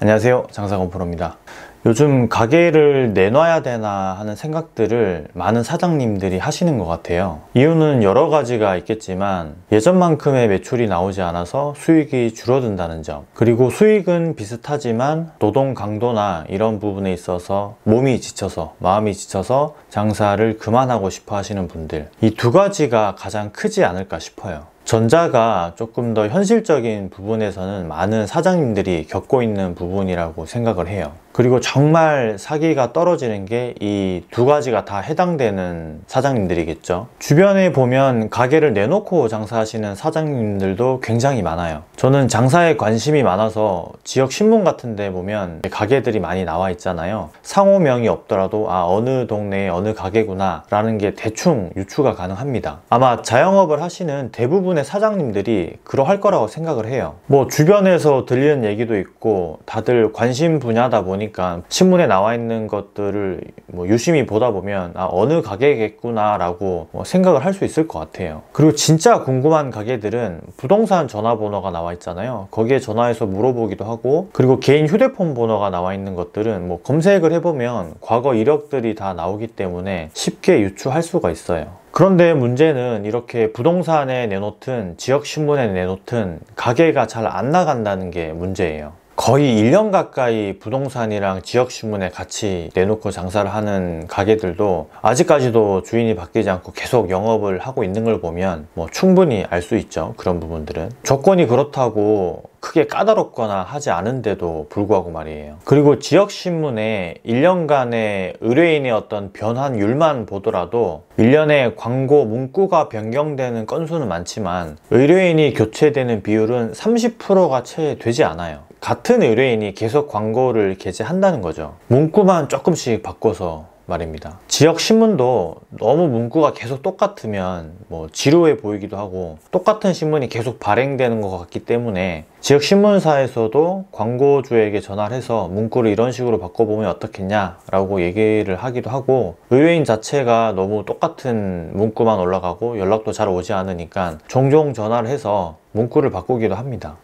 안녕하세요 장사건 프로입니다 요즘 가게를 내놔야 되나 하는 생각들을 많은 사장님들이 하시는 것 같아요 이유는 여러 가지가 있겠지만 예전만큼의 매출이 나오지 않아서 수익이 줄어든다는 점 그리고 수익은 비슷하지만 노동 강도나 이런 부분에 있어서 몸이 지쳐서 마음이 지쳐서 장사를 그만하고 싶어 하시는 분들 이 두 가지가 가장 크지 않을까 싶어요 전자가 조금 더 현실적인 부분에서는 많은 사장님들이 겪고 있는 부분이라고 생각을 해요. 그리고 정말 사기가 떨어지는 게 이 두 가지가 다 해당되는 사장님들이겠죠. 주변에 보면 가게를 내놓고 장사하시는 사장님들도 굉장히 많아요. 저는 장사에 관심이 많아서 지역 신문 같은 데 보면 가게들이 많이 나와 있잖아요. 상호명이 없더라도 아 어느 동네에 어느 가게구나 라는 게 대충 유추가 가능합니다. 아마 자영업을 하시는 대부분의 사장님들이 그러할 거라고 생각을 해요. 뭐 주변에서 들리는 얘기도 있고 다들 관심 분야다 보니 보니까 그러니까 신문에 나와 있는 것들을 뭐 유심히 보다 보면 아 어느 가게겠구나 라고 뭐 생각을 할 수 있을 것 같아요 그리고 진짜 궁금한 가게들은 부동산 전화번호가 나와 있잖아요 거기에 전화해서 물어보기도 하고 그리고 개인 휴대폰 번호가 나와 있는 것들은 뭐 검색을 해보면 과거 이력들이 다 나오기 때문에 쉽게 유추할 수가 있어요 그런데 문제는 이렇게 부동산에 내놓든 지역신문에 내놓든 가게가 잘 안 나간다는 게 문제예요 거의 1년 가까이 부동산이랑 지역신문에 같이 내놓고 장사를 하는 가게들도 아직까지도 주인이 바뀌지 않고 계속 영업을 하고 있는 걸 보면 뭐 충분히 알 수 있죠 그런 부분들은 조건이 그렇다고 크게 까다롭거나 하지 않은데도 불구하고 말이에요. 그리고 지역신문에 1년간의 의뢰인의 어떤 변환율만 보더라도 1년에 광고 문구가 변경되는 건수는 많지만 의뢰인이 교체되는 비율은 30%가 채 되지 않아요. 같은 의뢰인이 계속 광고를 게재한다는 거죠. 문구만 조금씩 바꿔서 말입니다. 지역 신문도 너무 문구가 계속 똑같으면 뭐 지루해 보이기도 하고 똑같은 신문이 계속 발행되는 것 같기 때문에 지역 신문사에서도 광고주에게 전화를 해서 문구를 이런 식으로 바꿔보면 어떻겠냐 라고 얘기를 하기도 하고 의뢰인 자체가 너무 똑같은 문구만 올라가고 연락도 잘 오지 않으니까 종종 전화를 해서 문구를 바꾸기도 합니다.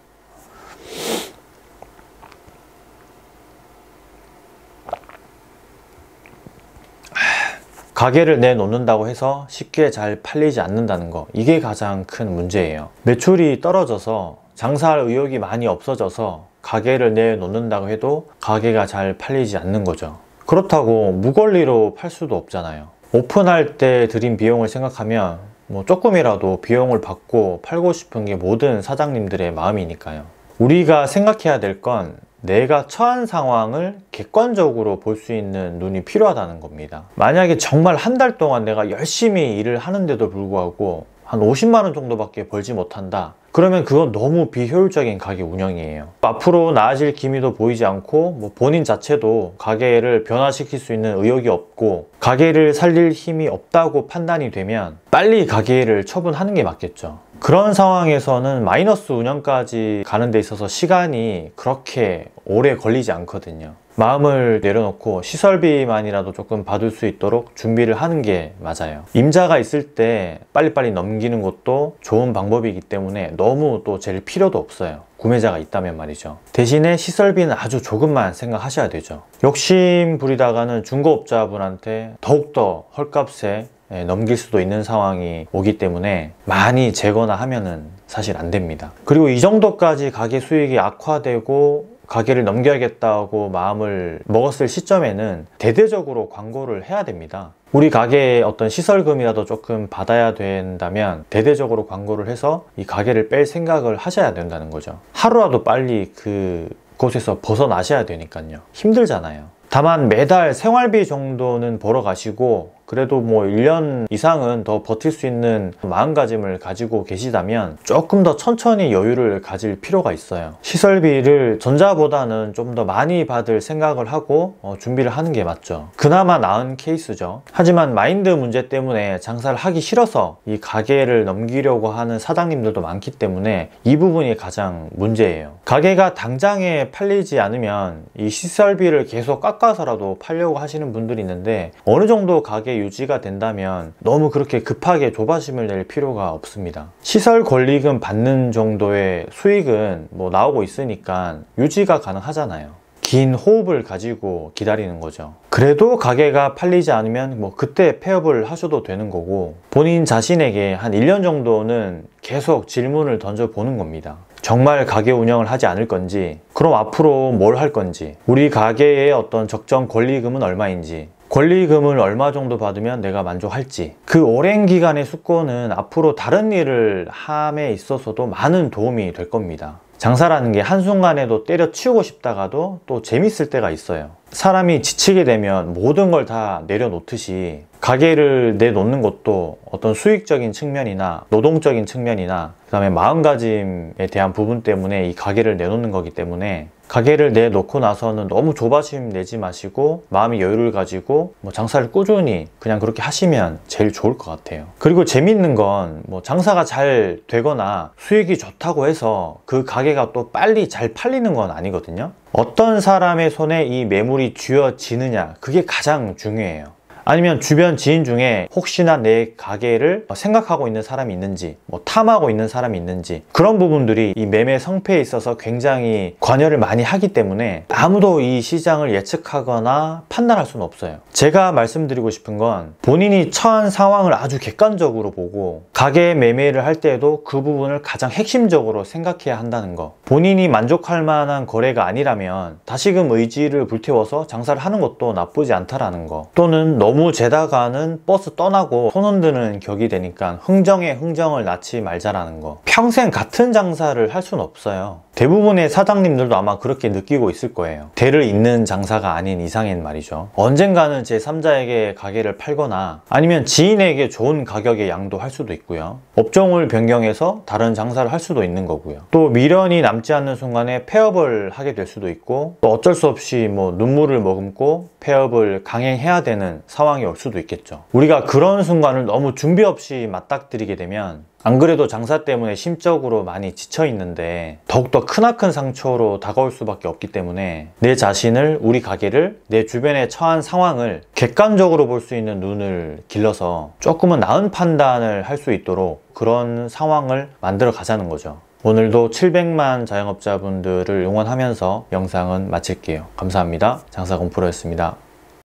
가게를 내놓는다고 해서 쉽게 잘 팔리지 않는다는 거 이게 가장 큰 문제예요 매출이 떨어져서 장사할 의욕이 많이 없어져서 가게를 내놓는다고 해도 가게가 잘 팔리지 않는 거죠 그렇다고 무권리로 팔 수도 없잖아요 오픈할 때 드린 비용을 생각하면 뭐 조금이라도 비용을 받고 팔고 싶은 게 모든 사장님들의 마음이니까요 우리가 생각해야 될건 내가 처한 상황을 객관적으로 볼 수 있는 눈이 필요하다는 겁니다. 만약에 정말 한 달 동안 내가 열심히 일을 하는데도 불구하고 한 50만 원 정도밖에 벌지 못한다. 그러면 그건 너무 비효율적인 가게 운영이에요. 앞으로 나아질 기미도 보이지 않고 뭐 본인 자체도 가게를 변화시킬 수 있는 의욕이 없고 가게를 살릴 힘이 없다고 판단이 되면 빨리 가게를 처분하는 게 맞겠죠. 그런 상황에서는 마이너스 운영까지 가는 데 있어서 시간이 그렇게 오래 걸리지 않거든요 마음을 내려놓고 시설비만이라도 조금 받을 수 있도록 준비를 하는 게 맞아요 임자가 있을 때 빨리빨리 넘기는 것도 좋은 방법이기 때문에 너무 또 제일 필요도 없어요 구매자가 있다면 말이죠 대신에 시설비는 아주 조금만 생각하셔야 되죠 욕심 부리다가는 중고업자분한테 더욱더 헐값에 예, 넘길 수도 있는 상황이 오기 때문에 많이 재거나 하면은 사실 안 됩니다. 그리고 이 정도까지 가게 수익이 악화되고 가게를 넘겨야겠다고 마음을 먹었을 시점에는 대대적으로 광고를 해야 됩니다. 우리 가게의 어떤 시설금이라도 조금 받아야 된다면 대대적으로 광고를 해서 이 가게를 뺄 생각을 하셔야 된다는 거죠. 하루라도 빨리 그곳에서 벗어나셔야 되니까요. 힘들잖아요. 다만 매달 생활비 정도는 벌어 가시고 그래도 뭐 1년 이상은 더 버틸 수 있는 마음가짐을 가지고 계시다면 조금 더 천천히 여유를 가질 필요가 있어요 시설비를 전자보다는 좀 더 많이 받을 생각을 하고 어, 준비를 하는 게 맞죠 그나마 나은 케이스죠 하지만 마인드 문제 때문에 장사를 하기 싫어서 이 가게를 넘기려고 하는 사장님들도 많기 때문에 이 부분이 가장 문제예요 가게가 당장에 팔리지 않으면 이 시설비를 계속 깎아서라도 팔려고 하시는 분들이 있는데 어느 정도 가게 유지가 된다면 너무 그렇게 급하게 조바심을 낼 필요가 없습니다. 시설 권리금 받는 정도의 수익은 뭐 나오고 있으니까 유지가 가능하잖아요. 긴 호흡을 가지고 기다리는 거죠. 그래도 가게가 팔리지 않으면 뭐 그때 폐업을 하셔도 되는 거고 본인 자신에게 한 1년 정도는 계속 질문을 던져보는 겁니다. 정말 가게 운영을 하지 않을 건지 그럼 앞으로 뭘 할 건지 우리 가게의 어떤 적정 권리금은 얼마인지 권리금을 얼마 정도 받으면 내가 만족할지 그 오랜 기간의 숙고는 앞으로 다른 일을 함에 있어서도 많은 도움이 될 겁니다. 장사라는 게 한순간에도 때려치우고 싶다가도 또 재밌을 때가 있어요. 사람이 지치게 되면 모든 걸 다 내려놓듯이 가게를 내놓는 것도 어떤 수익적인 측면이나 노동적인 측면이나 그 다음에 마음가짐에 대한 부분 때문에 이 가게를 내놓는 거기 때문에 가게를 내놓고 나서는 너무 조바심 내지 마시고 마음의 여유를 가지고 뭐 장사를 꾸준히 그냥 그렇게 하시면 제일 좋을 것 같아요 그리고 재밌는 건 뭐 장사가 잘 되거나 수익이 좋다고 해서 그 가게 매물가또 빨리 잘 팔리는 건 아니거든요 어떤 사람의 손에 이 매물이 쥐어지느냐 그게 가장 중요해요 아니면 주변 지인 중에 혹시나 내 가게를 생각하고 있는 사람이 있는지 뭐 탐하고 있는 사람이 있는지 그런 부분들이 이 매매 성패에 있어서 굉장히 관여를 많이 하기 때문에 아무도 이 시장을 예측하거나 판단할 수는 없어요 제가 말씀드리고 싶은 건 본인이 처한 상황을 아주 객관적으로 보고 가게 매매를 할 때에도 그 부분을 가장 핵심적으로 생각해야 한다는 거 본인이 만족할 만한 거래가 아니라면 다시금 의지를 불태워서 장사를 하는 것도 나쁘지 않다라는 거 또는 너무 너무 재다가는 버스 떠나고 손 흔드는 격이 되니까 흥정에 흥정을 낳지 말자라는 거 평생 같은 장사를 할 순 없어요 대부분의 사장님들도 아마 그렇게 느끼고 있을 거예요 대를 잇는 장사가 아닌 이상엔 말이죠 언젠가는 제 3자에게 가게를 팔거나 아니면 지인에게 좋은 가격의 양도 할 수도 있고요 업종을 변경해서 다른 장사를 할 수도 있는 거고요 또 미련이 남지 않는 순간에 폐업을 하게 될 수도 있고 또 어쩔 수 없이 뭐 눈물을 머금고 폐업을 강행해야 되는 상황이 올 수도 있겠죠 우리가 그런 순간을 너무 준비 없이 맞닥뜨리게 되면 안 그래도 장사 때문에 심적으로 많이 지쳐 있는데 더욱더 크나큰 상처로 다가올 수밖에 없기 때문에 내 자신을 우리 가게를 내 주변에 처한 상황을 객관적으로 볼 수 있는 눈을 길러서 조금은 나은 판단을 할 수 있도록 그런 상황을 만들어 가자는 거죠 오늘도 700만 자영업자분들을 응원하면서 영상은 마칠게요. 감사합니다. 장사공프로였습니다.